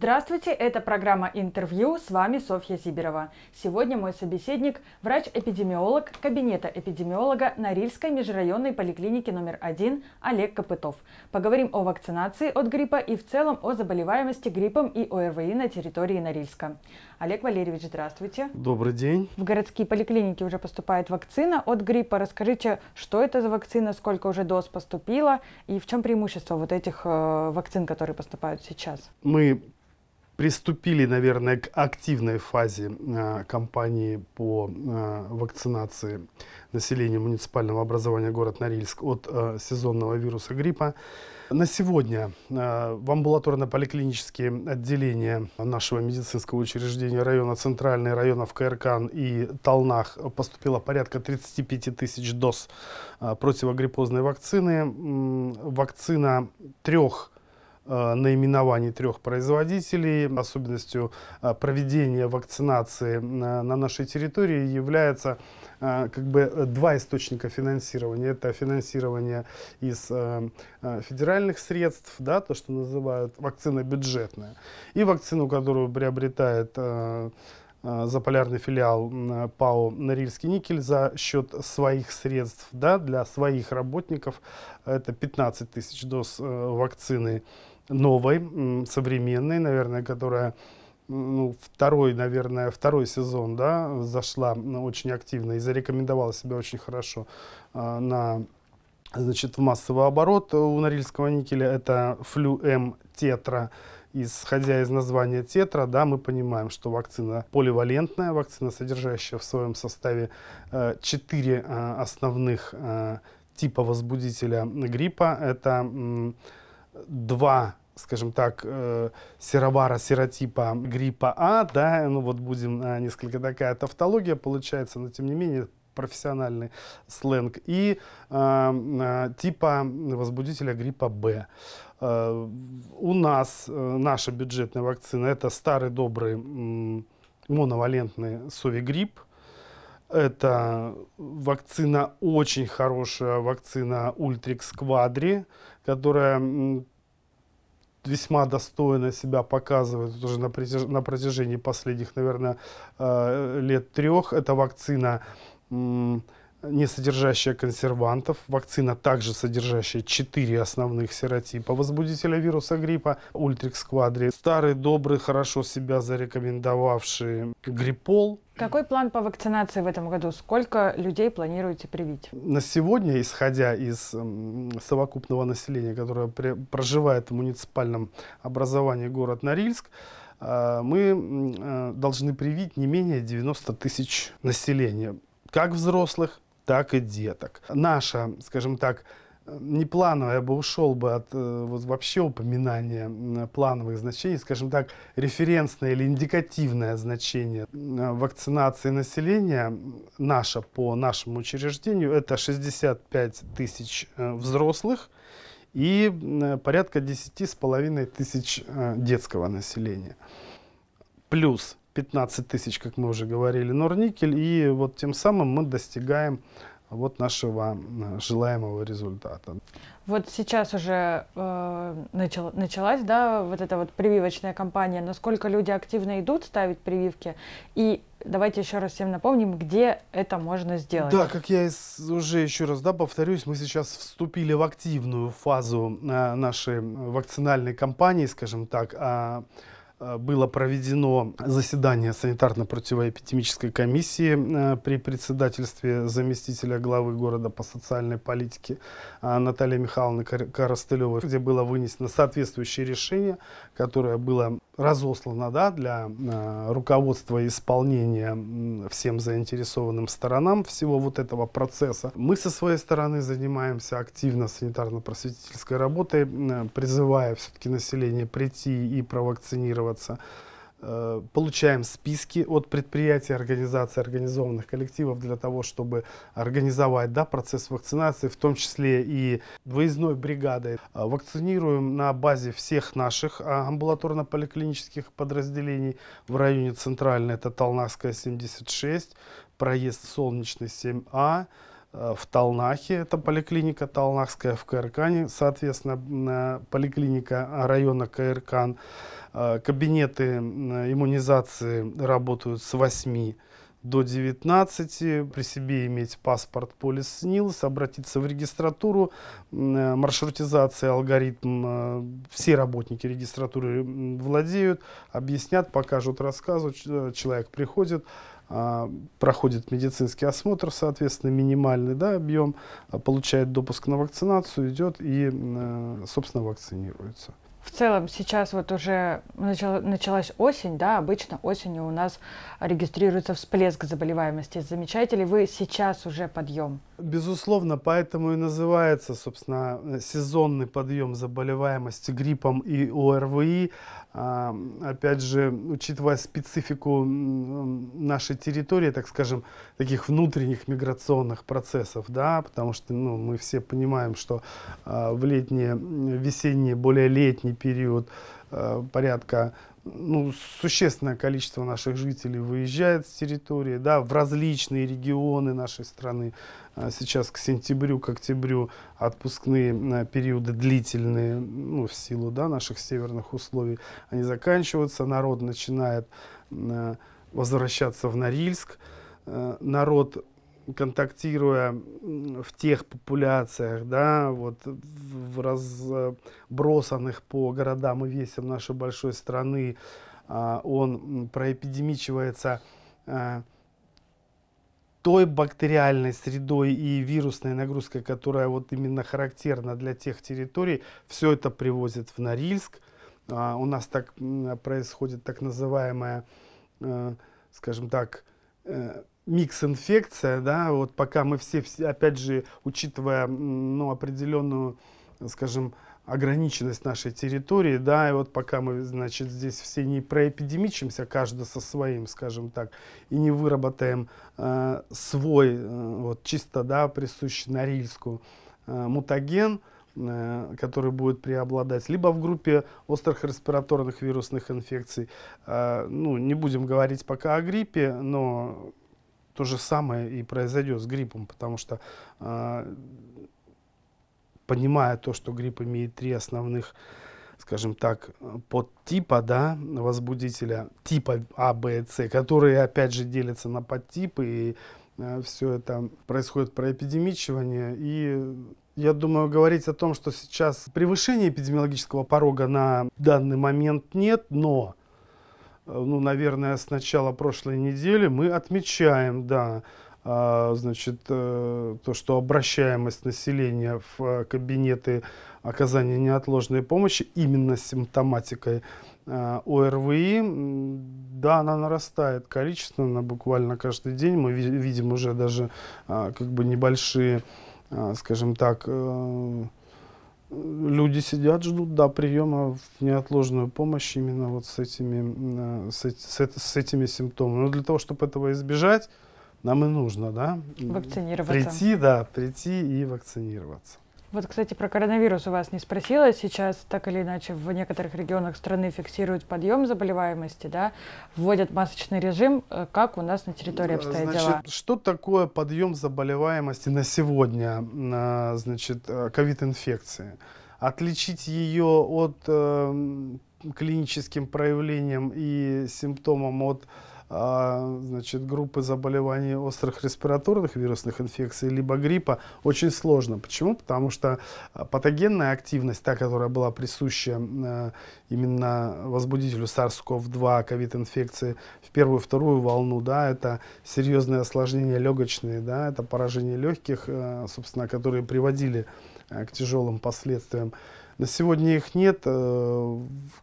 Здравствуйте, это программа «Интервью», с вами Софья Зиберова. Сегодня мой собеседник – врач-эпидемиолог кабинета эпидемиолога Норильской межрайонной поликлиники номер 1 Олег Копытов. Поговорим о вакцинации от гриппа и в целом о заболеваемости гриппом и ОРВИ на территории Норильска. Олег Валерьевич, здравствуйте. Добрый день. В городские поликлиники уже поступает вакцина от гриппа. Расскажите, что это за вакцина, сколько уже доз поступило и в чем преимущество вот этих э, вакцин, которые поступают сейчас? Мы приступили, наверное, к активной фазе э, кампании по э, вакцинации населения муниципального образования город Норильск от э, сезонного вируса гриппа. На сегодня в амбулаторно-поликлинические отделения нашего медицинского учреждения района Центральный, районов КРКАН и Талнах поступило порядка 35 тысяч доз противогриппозной вакцины. Вакцина трех Э, наименований трех производителей. Особенностью э, проведения вакцинации э, на нашей территории является как бы два источника финансирования. Это финансирование из федеральных средств, да, то, что называют вакцина бюджетная, и вакцину, которую приобретает заполярный филиал ПАО «Норильский никель» за счет своих средств да, для своих работников. Это 15 тысяч доз вакцины новой, современной, наверное, которая ну, второй, наверное, второй сезон, да, зашла очень активно и зарекомендовала себя очень хорошо э, на значит, в массовый оборот у норильского никеля. Это флюэм тетра. Исходя из названия тетра, да, мы понимаем, что вакцина поливалентная, вакцина, содержащая в своем составе э, четыре 4 э, основных э, типа возбудителя гриппа. Это два скажем так, э, серовара, серотипа гриппа А, да, ну вот будем э, несколько такая тавтология получается, но тем не менее профессиональный сленг, и э, э, типа возбудителя гриппа Б. Э, у нас э, наша бюджетная вакцина это старый добрый э, моновалентный грипп. Это вакцина очень хорошая, вакцина Ultrix Quadri, которая весьма достойно себя показывает уже на, протяж на протяжении последних, наверное, э, лет трех. Это вакцина не содержащая консервантов, вакцина также содержащая четыре основных серотипа возбудителя вируса гриппа, Ultrix Quadri, старый, добрый, хорошо себя зарекомендовавший гриппол, какой план по вакцинации в этом году? Сколько людей планируете привить? На сегодня, исходя из совокупного населения, которое проживает в муниципальном образовании город Норильск, э, мы э, должны привить не менее 90 тысяч населения, как взрослых, так и деток. Наша, скажем так, не плановый, а я бы ушел бы от э, вот, вообще упоминания плановых значений, скажем так, референсное или индикативное значение э, вакцинации населения наше по нашему учреждению это 65 тысяч э, взрослых и порядка 10 с половиной тысяч детского населения. Плюс 15 тысяч, как мы уже говорили, норникель, и вот тем самым мы достигаем вот нашего желаемого результата. Вот сейчас уже э, началась, да, вот эта вот прививочная кампания. Насколько люди активно идут ставить прививки? И давайте еще раз всем напомним, где это можно сделать. Да, как я уже еще раз да, повторюсь, мы сейчас вступили в активную фазу э, нашей вакцинальной кампании, скажем так. Э, Э, было проведено заседание санитарно-противоэпидемической комиссии э, при председательстве заместителя главы города по социальной политике э, Натальи Михайловны Коростылевой, где было вынесено соответствующее решение, которое было разослано, да, для э, руководства и исполнения всем заинтересованным сторонам всего вот этого процесса. Мы со своей стороны занимаемся активно санитарно-просветительской работой, э, призывая все-таки население прийти и провакцинироваться. Э, получаем списки от предприятий, организаций, организованных коллективов для того, чтобы организовать да, процесс вакцинации, в том числе и выездной бригадой. Э, вакцинируем на базе всех наших а, амбулаторно-поликлинических подразделений в районе Центральной, это Толнакская 76, проезд Солнечный 7А, Э, в Талнахе, это поликлиника Талнахская, в Каиркане, соответственно, поликлиника района Каиркан. Э, кабинеты иммунизации работают с 8 до 19, при себе иметь паспорт полис СНИЛС, обратиться в регистратуру, э, маршрутизация, алгоритм, все работники регистратуры владеют, объяснят, покажут, рассказывают, человек приходит, а, проходит медицинский осмотр, соответственно, минимальный да, объем, а, получает допуск на вакцинацию, идет и, э, собственно, вакцинируется. В целом сейчас вот уже началась осень, да, обычно осенью у нас регистрируется всплеск заболеваемости. Замечаете ли вы сейчас уже подъем? Безусловно, поэтому и называется, собственно, сезонный подъем заболеваемости гриппом и ОРВИ. А, опять же, учитывая специфику нашей территории, так скажем, таких внутренних миграционных процессов, да, потому что ну, мы все понимаем, что а, в летний, весенний, более летний период а, порядка ну, существенное количество наших жителей выезжает с территории, да, в различные регионы нашей страны. А, сейчас к сентябрю, к октябрю отпускные а, периоды длительные, ну, в силу, да, наших северных условий, они заканчиваются, народ начинает а, возвращаться в Норильск, народ контактируя в тех популяциях, да, вот в разбросанных по городам и весям нашей большой страны, а, он проэпидемичивается э, той бактериальной средой и вирусной нагрузкой, которая вот именно характерна для тех территорий, все это привозит в Норильск. А, у нас так происходит так называемая, э, скажем так, э, микс-инфекция, да, вот пока мы все, опять же, учитывая, ну, определенную, скажем, ограниченность нашей территории, да, и вот пока мы, значит, здесь все не проэпидемичимся, каждый со своим, скажем так, и не выработаем э, свой, э, вот чисто, да, присущий Норильску э, мутаген, э, который будет преобладать, либо в группе острых респираторных вирусных инфекций, э, ну, не будем говорить пока о гриппе, но то же самое и произойдет с гриппом, потому что а, понимая то, что грипп имеет три основных, скажем так, подтипа, да, возбудителя, типа А, Б С, которые опять же делятся на подтипы, и э, все это происходит проэпидемичивание, и я думаю, говорить о том, что сейчас превышения эпидемиологического порога на данный момент нет, но Э, ну, наверное, с начала прошлой недели мы отмечаем, да, а, значит, э, то, что обращаемость населения в э, кабинеты оказания неотложной помощи именно симптоматикой ОРВИ, да, она нарастает количественно, буквально каждый день мы видим уже даже а, как бы небольшие, а, скажем так, люди сидят, ждут, да, приема в неотложную помощь именно вот с этими, э, с, с, с этими симптомами. Но для того, чтобы этого избежать, нам и нужно, да, вакцинироваться. прийти, да, прийти и вакцинироваться. Вот, кстати, про коронавирус у вас не спросила. Сейчас так или иначе в некоторых регионах страны фиксируют подъем заболеваемости, да, вводят масочный режим. Э, как у нас на территории э, обстоят Значит, дела? Что такое подъем заболеваемости на сегодня, на, значит, э, ковид-инфекции? Отличить ее от э, клиническим проявлением и симптомом от а, значит, группы заболеваний острых респираторных вирусных инфекций, либо гриппа, очень сложно. Почему? Потому что а, патогенная активность, та, которая была присуща э, именно возбудителю SARS-CoV-2, ковид-инфекции в первую, вторую волну, да, это серьезные осложнения легочные, да, это поражение легких, э, собственно, которые приводили э, к тяжелым последствиям. На сегодня их нет. Э,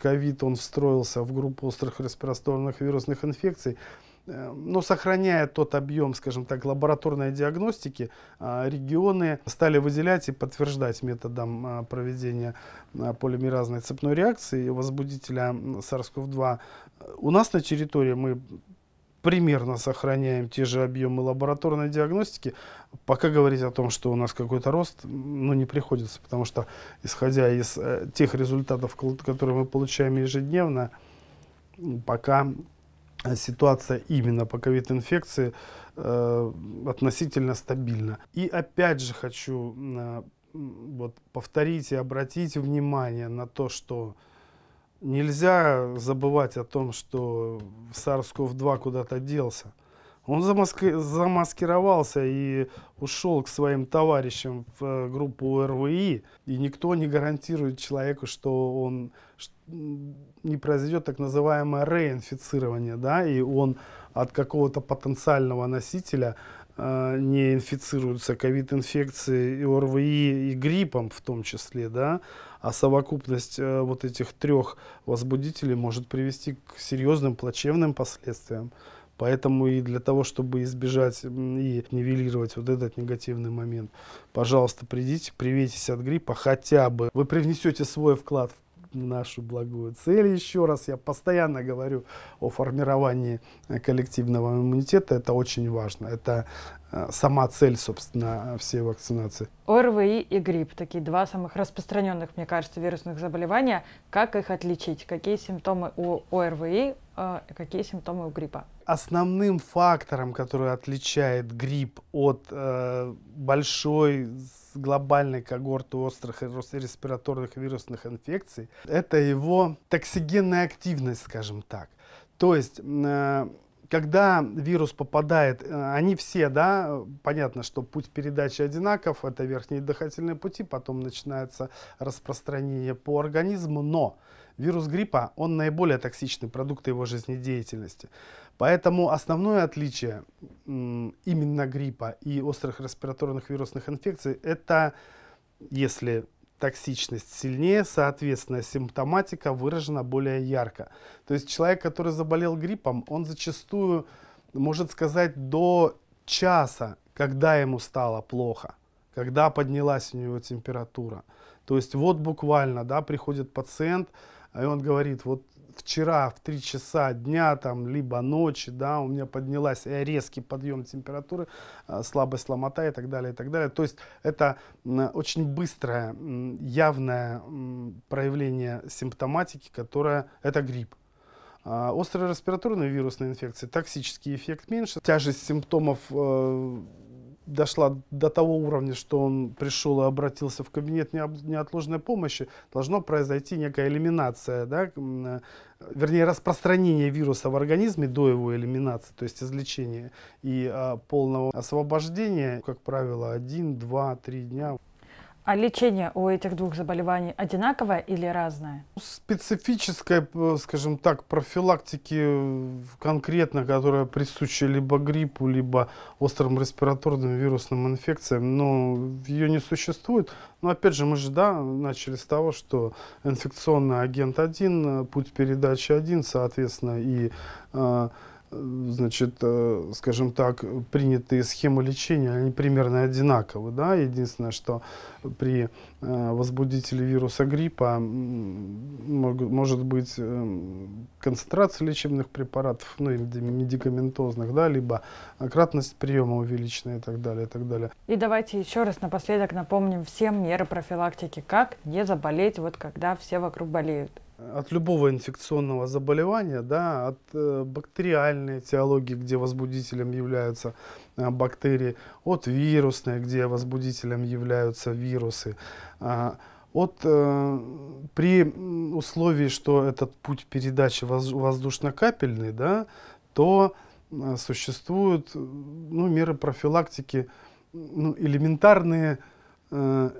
ковид, он встроился в группу острых респираторных вирусных инфекций э, но сохраняя тот объем, скажем так, лабораторной диагностики, э, регионы стали выделять и подтверждать методом проведения полимеразной цепной реакции возбудителя SARS-CoV-2. У нас на территории мы примерно сохраняем те же объемы лабораторной диагностики, пока говорить о том, что у нас какой-то рост, ну, не приходится, потому что, исходя из э, тех результатов, которые мы получаем ежедневно, пока э, ситуация именно по ковид-инфекции э, относительно стабильна. И опять же хочу э, вот, повторить и обратить внимание на то, что нельзя забывать о том, что SARS-CoV-2 куда-то делся. Он замаски... замаскировался и ушел к своим товарищам в э, группу РВИ. И никто не гарантирует человеку, что он не произойдет так называемое реинфицирование, да, и он от какого-то потенциального носителя а, не инфицируются ковид-инфекцией ОРВИ, и гриппом в том числе, да, а совокупность э, вот этих трех возбудителей может привести к серьезным плачевным последствиям. Поэтому и для того, чтобы избежать и нивелировать вот этот негативный момент, пожалуйста, придите, привейтесь от гриппа хотя бы. Вы привнесете свой вклад в нашу благую цель. Еще раз я постоянно говорю о формировании э, коллективного иммунитета. Это очень важно. Это э, сама цель, собственно, всей вакцинации. ОРВИ и грипп – такие два самых распространенных, мне кажется, вирусных заболевания. Как их отличить? Какие симптомы у ОРВИ, э, какие симптомы у гриппа? Основным фактором, который отличает грипп от э, большой глобальной когорты острых респираторных вирусных инфекций, это его токсигенная активность, скажем так. То есть э, когда вирус попадает, э, они все, да, понятно, что путь передачи одинаков, это верхние дыхательные пути, потом начинается распространение по организму, но вирус гриппа, он наиболее токсичный продукт его жизнедеятельности. Поэтому основное отличие именно гриппа и острых респираторных вирусных инфекций – это если токсичность сильнее, соответственно, симптоматика выражена более ярко. То есть человек, который заболел гриппом, он зачастую может сказать до часа, когда ему стало плохо, когда поднялась у него температура. То есть вот буквально, да, приходит пациент, и он говорит, вот вчера в 3 часа дня, там, либо ночи, да, у меня поднялась э, резкий подъем температуры, э, слабость, ломота и так далее, и так далее. То есть это очень быстрое, явное проявление симптоматики, которая, это грипп. А, Острая респираторная вирусная инфекция, токсический эффект меньше, тяжесть симптомов э, дошла до того уровня, что он пришел и обратился в кабинет неотложной помощи, должно произойти некая элиминация, да, э, вернее распространение вируса в организме до его элиминации, то есть излечения и а, полного освобождения, как правило, один, два, три дня. А лечение у этих двух заболеваний одинаковое или разное? Ну, Специфической, скажем так, профилактики э, конкретно, которая присуща либо гриппу, либо острым респираторным вирусным инфекциям, но ее не существует. Но опять же, мы же да, начали с того, что инфекционный агент один, э, путь передачи один, соответственно, и э, значит, э, скажем так, принятые схемы лечения, они примерно одинаковы. Да? Единственное, что при э, возбудителе вируса гриппа может быть э, концентрация лечебных препаратов, ну или медикаментозных, да, либо кратность приема увеличена и так далее, и так далее. И давайте еще раз напоследок напомним всем меры профилактики, как не заболеть, вот когда все вокруг болеют от любого инфекционного заболевания, да, от э, бактериальной этиологии, где возбудителем являются э, бактерии, от вирусной, где возбудителем являются вирусы, э, от, э, при условии, что этот путь передачи воз, воздушно-капельный, да, то э, существуют ну, меры профилактики, ну, элементарные э,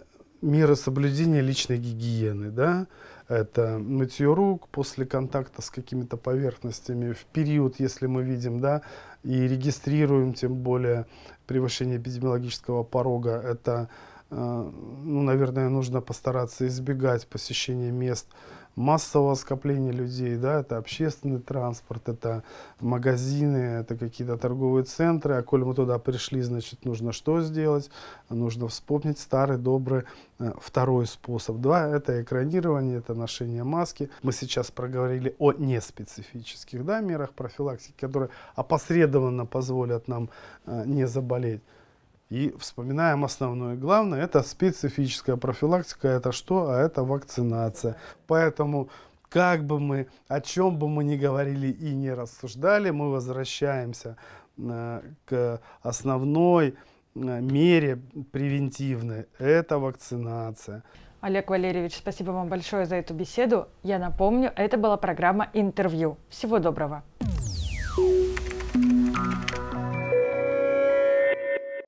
меры соблюдения личной гигиены, да, это мытье рук после контакта с какими-то поверхностями, в период, если мы видим, да, и регистрируем, тем более, превышение эпидемиологического порога, это Э, ну, наверное, нужно постараться избегать посещения мест массового скопления людей, да, это общественный транспорт, это магазины, это какие-то торговые центры, а коли мы туда пришли, значит, нужно что сделать? Нужно вспомнить старый добрый э, второй способ. Два, это экранирование, это ношение маски. Мы сейчас проговорили о неспецифических, да, мерах профилактики, которые опосредованно позволят нам э, не заболеть. И вспоминаем основное. Главное, это специфическая профилактика. Это что? А это вакцинация. Поэтому как бы мы, о чем бы мы ни говорили и не рассуждали, мы возвращаемся э, к основной э, мере превентивной. Это вакцинация. Олег Валерьевич, спасибо вам большое за эту беседу. Я напомню, это была программа «Интервью». Всего доброго.